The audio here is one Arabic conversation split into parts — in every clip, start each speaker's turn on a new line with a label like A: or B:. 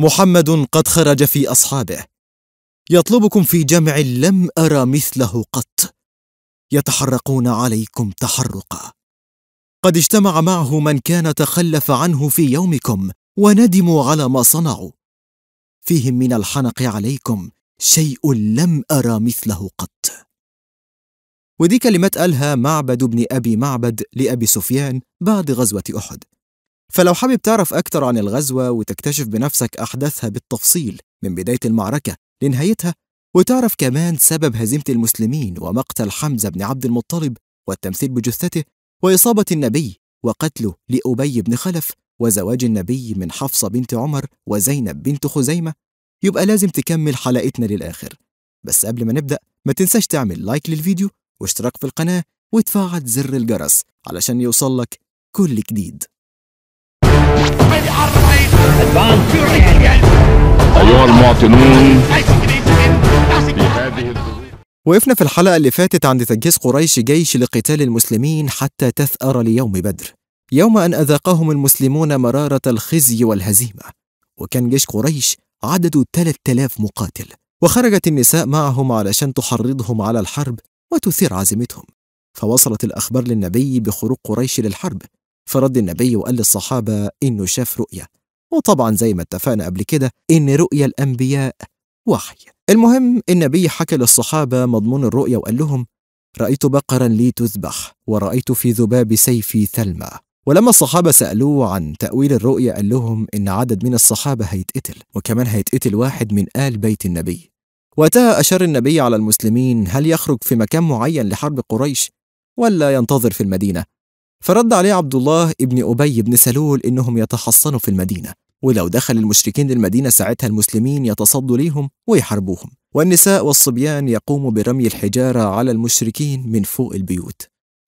A: محمد قد خرج في اصحابه يطلبكم في جمع لم ارى مثله قط يتحرقون عليكم تحرقا قد اجتمع معه من كان تخلف عنه في يومكم وندموا على ما صنعوا فيهم من الحنق عليكم شيء لم ارى مثله قط ودي كلمات قالها معبد بن ابي معبد لابي سفيان بعد غزوه احد فلو حابب تعرف أكتر عن الغزوة وتكتشف بنفسك أحداثها بالتفصيل من بداية المعركة لنهايتها وتعرف كمان سبب هزيمة المسلمين ومقتل حمزة بن عبد المطلب والتمثيل بجثته وإصابة النبي وقتله لأبي بن خلف وزواج النبي من حفصة بنت عمر وزينب بنت خزيمة يبقى لازم تكمل حلقتنا للآخر بس قبل ما نبدأ ما تنساش تعمل لايك للفيديو واشتراك في القناة وتفعل زر الجرس علشان يوصلك كل جديد أيها المواطنون وقفنا في الحلقة اللي فاتت عند تجهيز قريش جيش لقتال المسلمين حتى تثأر ليوم بدر يوم أن أذاقهم المسلمون مرارة الخزي والهزيمة وكان جيش قريش عدده 3000 مقاتل وخرجت النساء معهم علشان تحرضهم على الحرب وتثير عزيمتهم فوصلت الأخبار للنبي بخروج قريش للحرب فرد النبي وقال للصحابة إنه شاف رؤية وطبعا زي ما اتفقنا قبل كده إن رؤية الأنبياء وحي المهم النبي حكى للصحابة مضمون الرؤية وقال لهم رأيت بقرا لي تذبح ورأيت في ذباب سيفي ثلمة ولما الصحابة سألوه عن تأويل الرؤية قال لهم إن عدد من الصحابة هيتقتل وكمان هيتقتل واحد من آل بيت النبي وقتها أشار النبي على المسلمين هل يخرج في مكان معين لحرب قريش ولا ينتظر في المدينة فرد عليه عبد الله ابن أبي بن سلول إنهم يتحصنوا في المدينة ولو دخل المشركين للمدينة ساعتها المسلمين يتصدوا ليهم ويحاربوهم والنساء والصبيان يقوموا برمي الحجارة على المشركين من فوق البيوت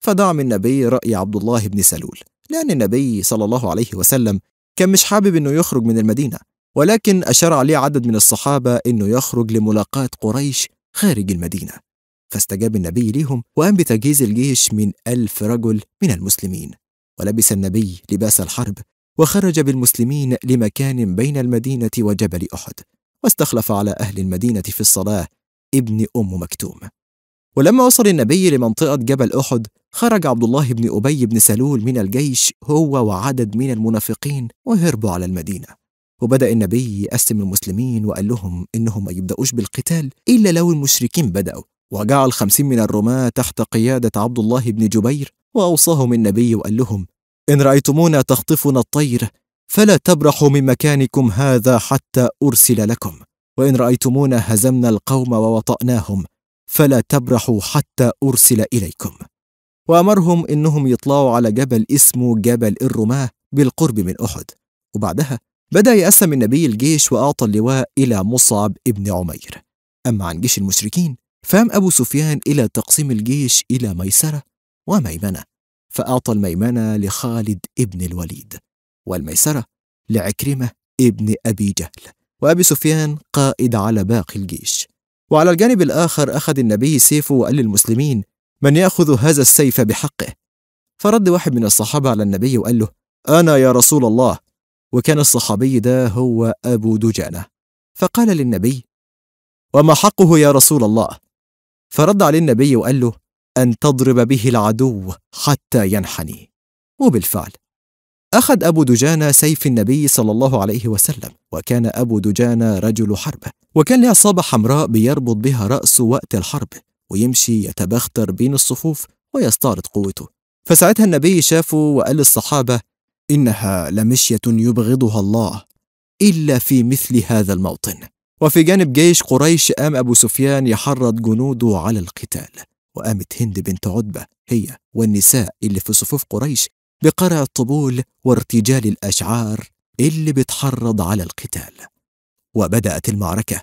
A: فدعم النبي رأي عبد الله بن سلول لأن النبي صلى الله عليه وسلم كان مش حابب أنه يخرج من المدينة ولكن أشار عليه عدد من الصحابة أنه يخرج لملاقاة قريش خارج المدينة فاستجاب النبي ليهم وقام بتجهيز الجيش من ألف رجل من المسلمين ولبس النبي لباس الحرب وخرج بالمسلمين لمكان بين المدينة وجبل أحد واستخلف على أهل المدينة في الصلاة ابن أم مكتوم ولما وصل النبي لمنطقة جبل أحد خرج عبد الله بن أبي بن سلول من الجيش هو وعدد من المنافقين وهربوا على المدينة وبدأ النبي يقسم المسلمين وقال لهم إنهم ما يبدأوش بالقتال إلا لو المشركين بدأوا وجعل خمسين من الرماة تحت قيادة عبد الله بن جبير وأوصاهم النبي وقال لهم إن رأيتمونا تخطفنا الطير فلا تبرحوا من مكانكم هذا حتى أرسل لكم وإن رأيتمونا هزمنا القوم ووطأناهم فلا تبرحوا حتى أرسل إليكم وأمرهم إنهم يطلعوا على جبل اسمه جبل الرماة بالقرب من أحد وبعدها بدأ يقسم النبي الجيش وأعطى اللواء إلى مصعب ابن عمير أما عن جيش المشركين فهم أبو سفيان إلى تقسيم الجيش إلى ميسرة وميمنة فأعطى الميمنة لخالد ابن الوليد والميسرة لعكرمة ابن أبي جهل وأبي سفيان قائد على باقي الجيش وعلى الجانب الآخر أخذ النبي سيفه وقال للمسلمين من يأخذ هذا السيف بحقه فرد واحد من الصحابة على النبي وقال له أنا يا رسول الله وكان الصحابي ده هو أبو دجانة فقال للنبي وما حقه يا رسول الله فرد عليه النبي وقال له أن تضرب به العدو حتى ينحني وبالفعل أخذ أبو دجانة سيف النبي صلى الله عليه وسلم وكان أبو دجانة رجل حرب وكان له عصابة حمراء بيربط بها رأسه وقت الحرب ويمشي يتبختر بين الصفوف ويستعرض قوته فساعتها النبي شافه وقال للصحابة إنها لمشية يبغضها الله إلا في مثل هذا الموطن وفي جانب جيش قريش قام أبو سفيان يحرض جنوده على القتال وقامت هند بنت عتبة هي والنساء اللي في صفوف قريش بقرع الطبول وارتجال الأشعار اللي بتحرض على القتال وبدأت المعركة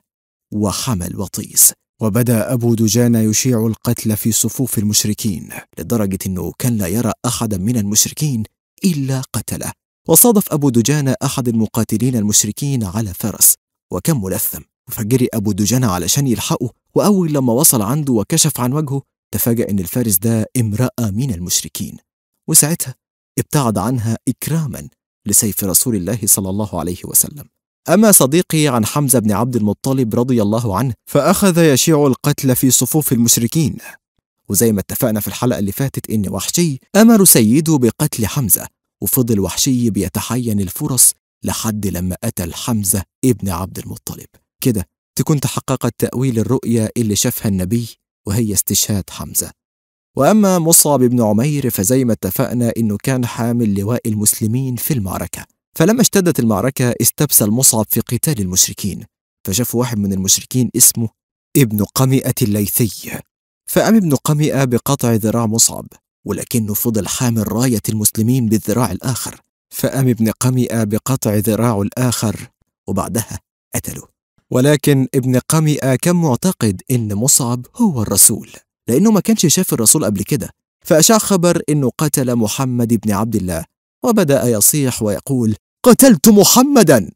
A: وحمى الوطيس وبدا ابو دجانه يشيع القتل في صفوف المشركين لدرجه انه كان لا يرى احدا من المشركين الا قتله وصادف ابو دجانه احد المقاتلين المشركين على فرس وكان ملثم وفجري أبو دجانة علشان يلحقه وأول لما وصل عنده وكشف عن وجهه تفاجأ إن الفارس ده امرأة من المشركين وساعتها ابتعد عنها إكراما لسيف رسول الله صلى الله عليه وسلم أما صديقي عن حمزة بن عبد المطلب رضي الله عنه فأخذ يشيع القتل في صفوف المشركين وزي ما اتفقنا في الحلقة اللي فاتت إن وحشي أمر سيده بقتل حمزة وفضل وحشي بيتحين الفرص لحد لما قتل حمزة ابن عبد المطلب كده تكون تحققت تأويل الرؤية اللي شافها النبي وهي استشهاد حمزة وأما مصعب بن عمير فزي ما اتفقنا إنه كان حامل لواء المسلمين في المعركة فلما اشتدت المعركة استبسل مصعب في قتال المشركين فشاف واحد من المشركين اسمه ابن قمئة الليثي فقام ابن قمئة بقطع ذراع مصعب ولكنه فضل حامل راية المسلمين بالذراع الآخر فأم ابن قمئة بقطع ذراع الآخر وبعدها قتلوه ولكن ابن قمئة كان معتقد إن مصعب هو الرسول لأنه ما كانش شاف الرسول قبل كده فأشاع خبر إنه قتل محمد بن عبد الله وبدأ يصيح ويقول قتلت محمدا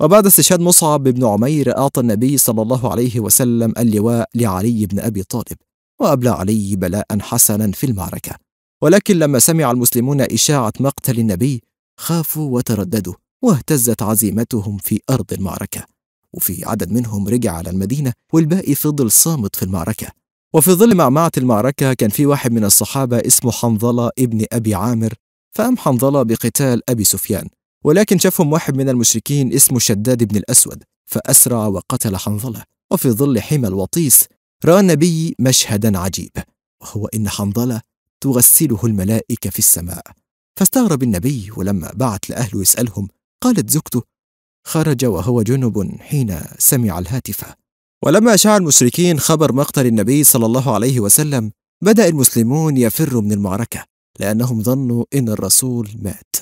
A: وبعد استشهاد مصعب بن عمير أعطى النبي صلى الله عليه وسلم اللواء لعلي بن أبي طالب وأبلى علي بلاء حسنا في المعركة ولكن لما سمع المسلمون إشاعة مقتل النبي خافوا وترددوا واهتزت عزيمتهم في أرض المعركة وفي عدد منهم رجع على المدينة والباقي فضل صامت في المعركة وفي ظل معمعة المعركة كان في واحد من الصحابة اسمه حنظلة ابن أبي عامر فقام حنظلة بقتال أبي سفيان ولكن شافهم واحد من المشركين اسمه شداد بن الأسود فأسرع وقتل حنظلة وفي ظل حمى الوطيس رأى النبي مشهدا عجيب وهو إن حنظلة تغسله الملائكة في السماء فاستغرب النبي ولما بعت لأهله يسألهم قالت زوجته خرج وهو جنب حين سمع الهاتف ولما شاع المشركين خبر مقتل النبي صلى الله عليه وسلم بدأ المسلمون يفروا من المعركة لأنهم ظنوا إن الرسول مات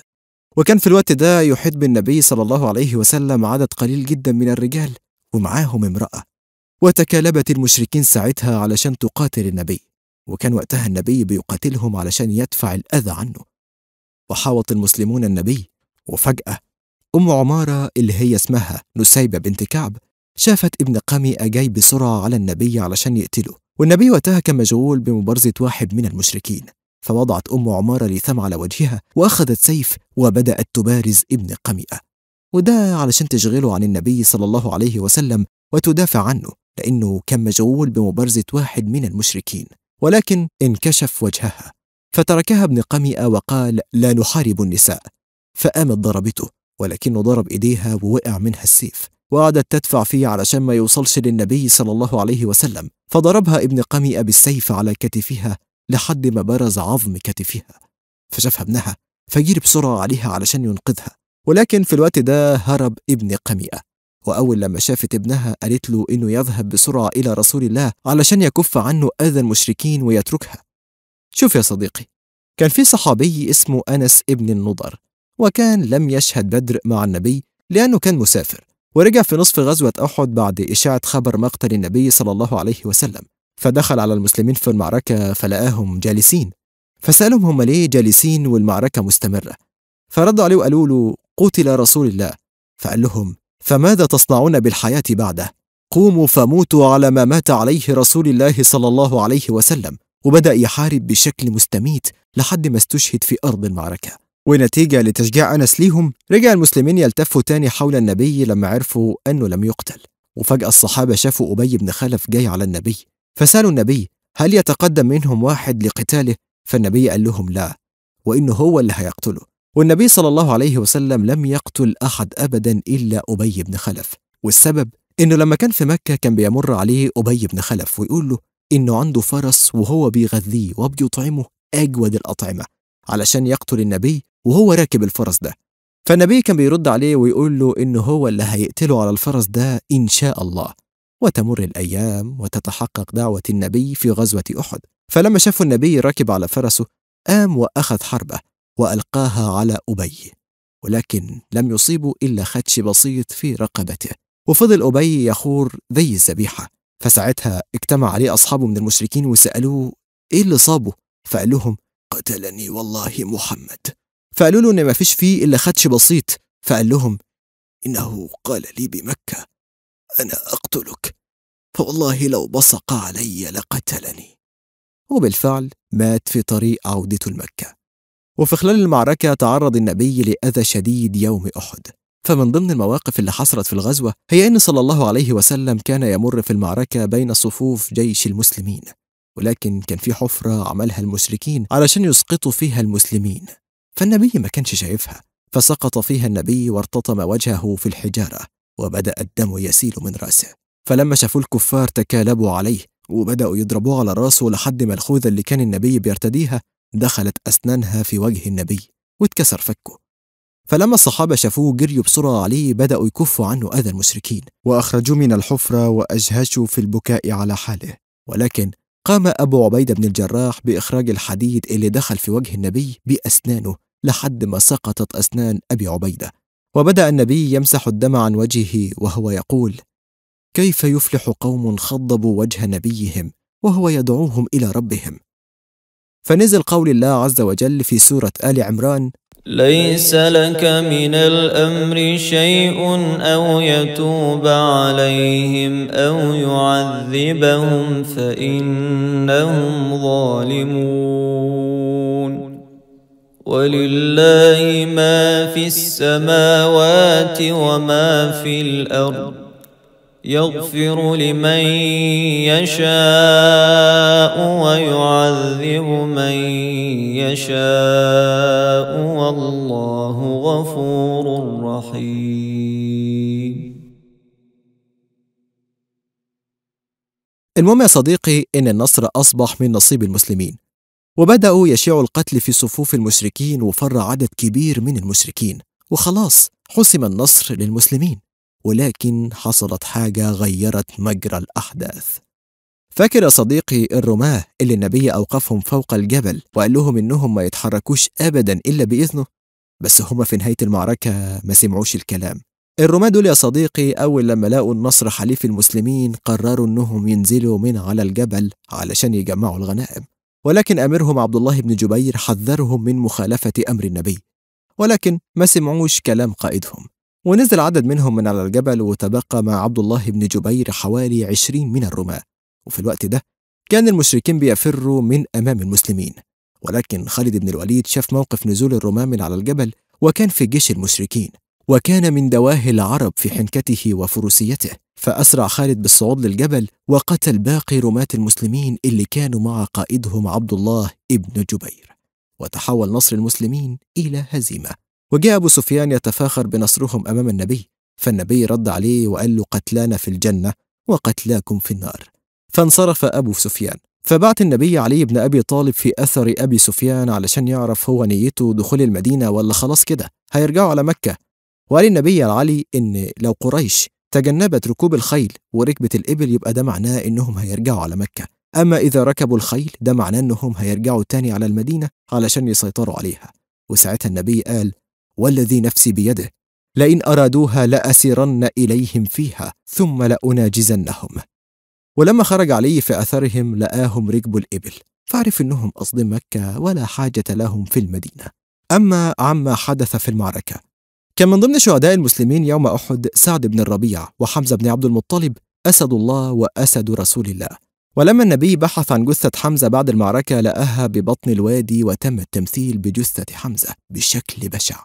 A: وكان في الوقت ده يحيط بالنبي صلى الله عليه وسلم عدد قليل جدا من الرجال ومعاهم امرأة وتكالبت المشركين ساعتها علشان تقاتل النبي وكان وقتها النبي بيقاتلهم علشان يدفع الأذى عنه وحاوط المسلمون النبي وفجأة أم عمارة اللي هي اسمها نسيبة بنت كعب شافت ابن قمي أجاي بسرعة على النبي علشان يقتله والنبي وقتها كان مشغول بمبارزة واحد من المشركين فوضعت أم عمارة ريثام على وجهها وأخذت سيف وبدأت تبارز ابن قمئة وده علشان تشغله عن النبي صلى الله عليه وسلم وتدافع عنه لأنه كان مشغول بمبارزة واحد من المشركين ولكن انكشف وجهها فتركها ابن قمئة وقال لا نحارب النساء فقامت ضربته ولكنه ضرب إيديها ووقع منها السيف وقعدت تدفع فيه علشان ما يوصلش للنبي صلى الله عليه وسلم فضربها ابن قمئة بالسيف على كتفها لحد ما برز عظم كتفها فشافها ابنها فجري بسرعة عليها علشان ينقذها ولكن في الوقت ده هرب ابن قمئة وأول لما شافت ابنها قالت له إنه يذهب بسرعة إلى رسول الله علشان يكف عنه أذى المشركين ويتركها شوف يا صديقي كان في صحابي اسمه أنس ابن النضر وكان لم يشهد بدر مع النبي لأنه كان مسافر ورجع في نصف غزوة أحد بعد إشاعة خبر مقتل النبي صلى الله عليه وسلم فدخل على المسلمين في المعركة فلقاهم جالسين فسألهم هم ليه جالسين والمعركة مستمرة فردوا عليه وقالوا له قتل رسول الله فقال لهم فماذا تصنعون بالحياة بعده قوموا فموتوا على ما مات عليه رسول الله صلى الله عليه وسلم وبدأ يحارب بشكل مستميت لحد ما استشهد في أرض المعركة ونتيجة لتشجيع أنس ليهم رجع المسلمين يلتفوا تاني حول النبي لما عرفوا أنه لم يقتل وفجأة الصحابة شافوا أبي بن خلف جاي على النبي فسألوا النبي هل يتقدم منهم واحد لقتاله فالنبي قال لهم لا وإنه هو اللي هيقتله والنبي صلى الله عليه وسلم لم يقتل أحد أبدا إلا أبي بن خلف والسبب إنه لما كان في مكة كان بيمر عليه أبي بن خلف ويقول له إنه عنده فرس وهو بيغذيه وبيطعمه أجود الأطعمة علشان يقتل النبي وهو راكب الفرس ده فالنبي كان بيرد عليه ويقول له إنه هو اللي هيقتله على الفرس ده إن شاء الله وتمر الأيام وتتحقق دعوة النبي في غزوة أحد فلما شافوا النبي راكب على فرسه قام وأخذ حربة وألقاها على أبي ولكن لم يصيبه إلا خدش بسيط في رقبته وفضل أبي يخور زي الذبيحة فساعتها اجتمع عليه أصحابه من المشركين وسألوه إيه اللي صابه فقال لهم قتلني والله محمد فقالوا له إن ما فيش فيه إلا خدش بسيط فقال لهم إنه قال لي بمكة أنا أقتلك فوالله لو بصق علي لقتلني وبالفعل مات في طريق عودته لمكة وفي خلال المعركة تعرض النبي لأذى شديد يوم أحد فمن ضمن المواقف اللي حصلت في الغزوة هي أن صلى الله عليه وسلم كان يمر في المعركة بين صفوف جيش المسلمين ولكن كان في حفرة عملها المشركين علشان يسقطوا فيها المسلمين فالنبي ما كانش شايفها فسقط فيها النبي وارتطم وجهه في الحجارة وبدأ الدم يسيل من رأسه فلما شافوا الكفار تكالبوا عليه وبدأوا يضربوه على راسه لحد ما الخوذة اللي كان النبي بيرتديها دخلت أسنانها في وجه النبي واتكسر فكه فلما الصحابة شافوه جريوا بسرعة عليه بدأوا يكفوا عنه أذى المشركين وأخرجوه من الحفرة وأجهشوا في البكاء على حاله ولكن قام أبو عبيدة بن الجراح بإخراج الحديد اللي دخل في وجه النبي بأسنانه لحد ما سقطت أسنان أبي عبيدة وبدأ النبي يمسح الدم عن وجهه وهو يقول كيف يفلح قوم خضبوا وجه نبيهم وهو يدعوهم إلى ربهم فنزل قول الله عز وجل في سورة آل عمران
B: ليس لك من الأمر شيء أو يتوب عليهم أو يعذبهم فإنهم ظالمون ولله ما في السماوات وما في الأرض يغفر لمن يشاء ويعذب من يشاء والله غفور
A: رحيم المهم يا صديقي ان النصر اصبح من نصيب المسلمين وبداوا يشيع القتل في صفوف المشركين وفر عدد كبير من المشركين وخلاص حسم النصر للمسلمين ولكن حصلت حاجة غيرت مجرى الأحداث فاكر يا صديقي الرماة اللي النبي أوقفهم فوق الجبل وقال لهم إنهم ما يتحركوش أبدا إلا بإذنه بس هما في نهاية المعركة ما سمعوش الكلام الرماة دول يا صديقي أول لما لقوا النصر حليف المسلمين قرروا إنهم ينزلوا من على الجبل علشان يجمعوا الغنائم ولكن أميرهم عبد الله بن جبير حذرهم من مخالفة أمر النبي ولكن ما سمعوش كلام قائدهم ونزل عدد منهم من على الجبل وتبقى مع عبد الله بن جبير حوالي عشرين من الرماة وفي الوقت ده كان المشركين بيفروا من أمام المسلمين ولكن خالد بن الوليد شاف موقف نزول الرماة من على الجبل وكان في جيش المشركين وكان من دواهي العرب في حنكته وفروسيته فأسرع خالد بالصعود للجبل وقتل باقي رماة المسلمين اللي كانوا مع قائدهم عبد الله بن جبير وتحول نصر المسلمين إلى هزيمة وجاء أبو سفيان يتفاخر بنصرهم أمام النبي فالنبي رد عليه وقال له قتلانا في الجنة وقتلاكم في النار فانصرف أبو سفيان فبعت النبي علي بن أبي طالب في أثر أبي سفيان علشان يعرف هو نيته دخول المدينة ولا خلاص كده هيرجعوا على مكة وقال النبي علي إن لو قريش تجنبت ركوب الخيل وركبت الإبل يبقى ده معناه إنهم هيرجعوا على مكة أما إذا ركبوا الخيل ده معناه إنهم هيرجعوا تاني على المدينة علشان يسيطروا عليها وساعتها النبي قال والذي نفسي بيده لئن أرادوها لأسيرن إليهم فيها ثم لأناجزنهم ولما خرج علي في أثرهم لآهم ركب الإبل فعرف أنهم اصد مكة ولا حاجة لهم في المدينة أما عما حدث في المعركة كان من ضمن شهداء المسلمين يوم أحد سعد بن الربيع وحمزة بن عبد المطلب أسد الله وأسد رسول الله ولما النبي بحث عن جثة حمزة بعد المعركة لقاها ببطن الوادي وتم التمثيل بجثة حمزة بشكل بشع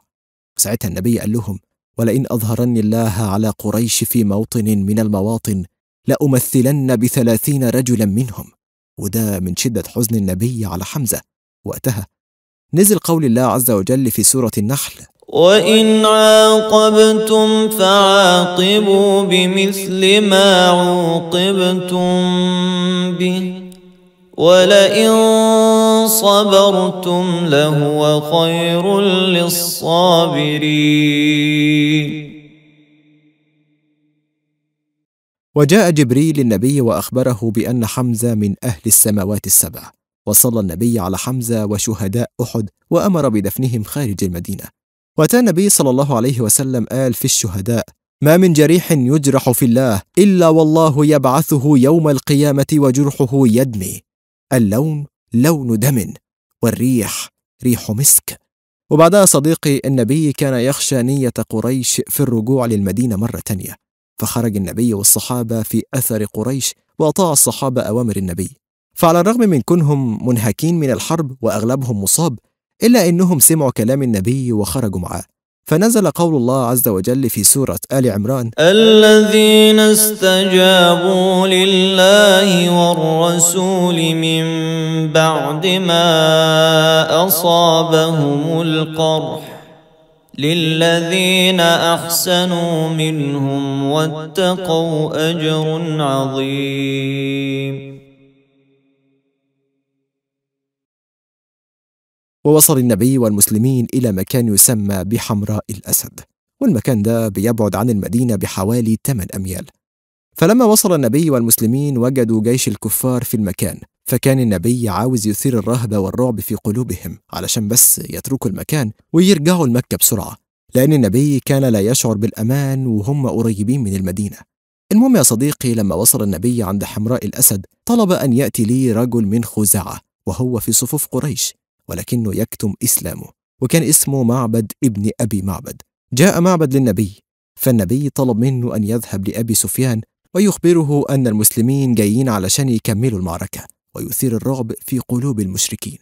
A: وساعتها النبي قال لهم ولئن أظهرني الله على قريش في موطن من المواطن لأمثلن بثلاثين رجلا منهم وده من شدة حزن النبي على حمزة وقتها نزل قول الله عز وجل في سورة النحل
B: وإن عاقبتم فعاقبوا بمثل ما عوقبتم به ولئن صبرتم لهو خير للصابرين
A: وجاء جبريل للنبي واخبره بان حمزه من اهل السماوات السبع وصلى النبي على حمزه وشهداء احد وامر بدفنهم خارج المدينه واتى النبي صلى الله عليه وسلم ال في الشهداء ما من جريح يجرح في الله الا والله يبعثه يوم القيامه وجرحه يدمي اللون لون دم والريح ريح مسك وبعدها صديقي النبي كان يخشى نية قريش في الرجوع للمدينة مرة تانية فخرج النبي والصحابة في أثر قريش وأطاع الصحابة أوامر النبي فعلى الرغم من كونهم منهكين من الحرب وأغلبهم مصاب إلا أنهم سمعوا كلام النبي وخرجوا معاه فنزل قول الله عز وجل في سورة آل عمران
B: الذين استجابوا لله والرسول من بعد ما أصابهم القرح للذين أحسنوا منهم واتقوا أجر عظيم
A: ووصل النبي والمسلمين إلى مكان يسمى بحمراء الأسد والمكان ده بيبعد عن المدينة بحوالي 8 أميال فلما وصل النبي والمسلمين وجدوا جيش الكفار في المكان فكان النبي عاوز يثير الرهبة والرعب في قلوبهم علشان بس يتركوا المكان ويرجعوا لمكة بسرعة لأن النبي كان لا يشعر بالأمان وهم قريبين من المدينة المهم يا صديقي لما وصل النبي عند حمراء الأسد طلب أن يأتي لي رجل من خزاعة وهو في صفوف قريش ولكنه يكتم إسلامه وكان اسمه معبد ابن أبي معبد جاء معبد للنبي فالنبي طلب منه أن يذهب لأبي سفيان ويخبره أن المسلمين جايين علشان يكملوا المعركة ويثير الرعب في قلوب المشركين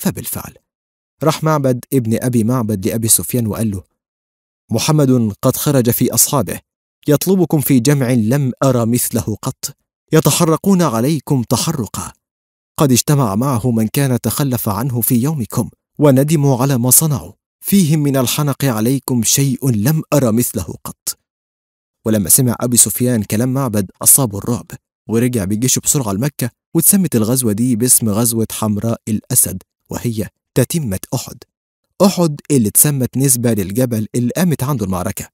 A: فبالفعل راح معبد ابن أبي معبد لأبي سفيان وقال له محمد قد خرج في أصحابه يطلبكم في جمع لم أرى مثله قط يتحرقون عليكم تحرقا قد اجتمع معه من كان تخلف عنه في يومكم وندموا على ما صنعوا فيهم من الحنق عليكم شيء لم أرى مثله قط ولما سمع أبي سفيان كلام معبد أصابه الرعب ورجع بجيش بسرعة لمكة وتسمت الغزوة دي باسم غزوة حمراء الأسد وهي تتمة أحد أحد اللي اتسمت نسبة للجبل اللي قامت عنده المعركة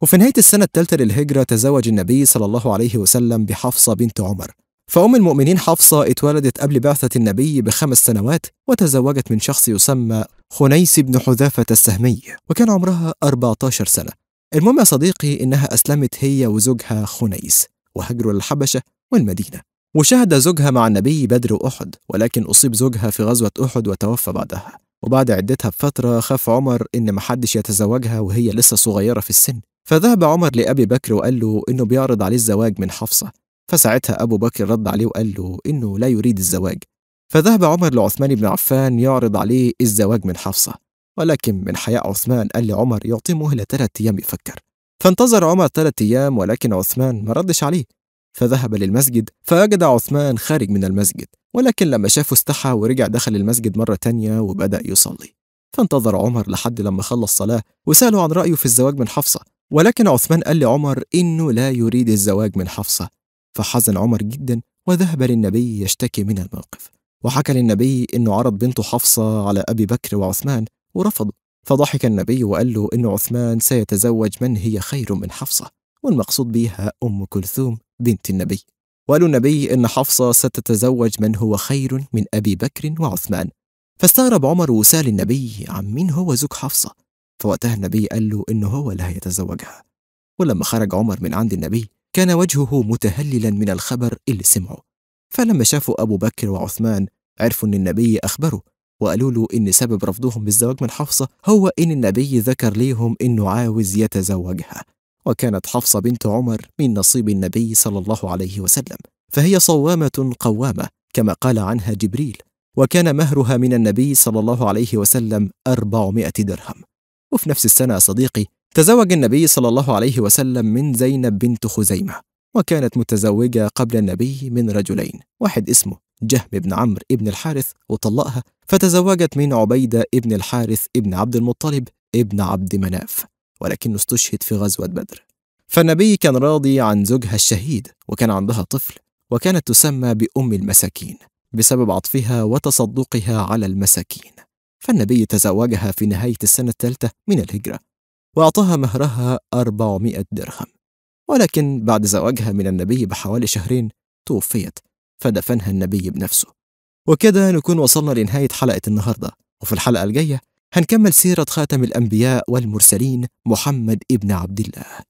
A: وفي نهاية السنة الثالثة للهجرة تزوج النبي صلى الله عليه وسلم بحفصة بنت عمر فأم المؤمنين حفصة اتولدت قبل بعثة النبي بخمس سنوات وتزوجت من شخص يسمى خنيس بن حذافة السهمي وكان عمرها 14 سنة المهم يا صديقي إنها أسلمت هي وزوجها خنيس وهجروا للحبشة والمدينة وشهد زوجها مع النبي بدر أحد ولكن أصيب زوجها في غزوة أحد وتوفى بعدها وبعد عدتها بفترة خاف عمر إن محدش يتزوجها وهي لسه صغيرة في السن فذهب عمر لأبي بكر وقال له إنه بيعرض عليه الزواج من حفصة فساعتها أبو بكر رد عليه وقال له إنه لا يريد الزواج فذهب عمر لعثمان بن عفان يعرض عليه الزواج من حفصة ولكن من حياء عثمان قال لعمر يعطيه مهلة ثلاث أيام يفكر فانتظر عمر ثلاث أيام ولكن عثمان ما ردش عليه فذهب للمسجد فوجد عثمان خارج من المسجد ولكن لما شافه استحى ورجع دخل المسجد مرة تانية وبدأ يصلي فانتظر عمر لحد لما خلص صلاة وسأله عن رأيه في الزواج من حفصة ولكن عثمان قال لعمر إنه لا يريد الزواج من حفصة فحزن عمر جدا وذهب للنبي يشتكي من الموقف وحكى للنبي أنه عرض بنته حفصة على أبي بكر وعثمان ورفض فضحك النبي وقال له أن عثمان سيتزوج من هي خير من حفصة والمقصود بها أم كلثوم بنت النبي وقال النبي أن حفصة ستتزوج من هو خير من أبي بكر وعثمان فاستغرب عمر وسأل النبي عن مين هو زوج حفصة فوقتها النبي قال له إن هو اللي هيتزوجها ولما خرج عمر من عند النبي كان وجهه متهللا من الخبر اللي سمعه فلما شافوا أبو بكر وعثمان عرفوا أن النبي أخبره وقالوا له إن سبب رفضهم بالزواج من حفصة هو إن النبي ذكر ليهم إنه عاوز يتزوجها وكانت حفصة بنت عمر من نصيب النبي صلى الله عليه وسلم فهي صوامة قوامة كما قال عنها جبريل وكان مهرها من النبي صلى الله عليه وسلم 400 درهم وفي نفس السنة صديقي تزوج النبي صلى الله عليه وسلم من زينب بنت خزيمة وكانت متزوجة قبل النبي من رجلين واحد اسمه جهم بن عمرو ابن الحارث وطلقها فتزوجت من عبيدة ابن الحارث ابن عبد المطلب ابن عبد مناف ولكنه استشهد في غزوة بدر فالنبي كان راضي عن زوجها الشهيد وكان عندها طفل وكانت تسمى بأم المساكين بسبب عطفها وتصدقها على المساكين فالنبي تزوجها في نهاية السنة الثالثة من الهجرة وأعطاها مهرها 400 درهم ولكن بعد زواجها من النبي بحوالي شهرين توفيت فدفنها النبي بنفسه وكده نكون وصلنا لنهاية حلقة النهاردة وفي الحلقة الجاية هنكمل سيرة خاتم الأنبياء والمرسلين محمد ابن عبد الله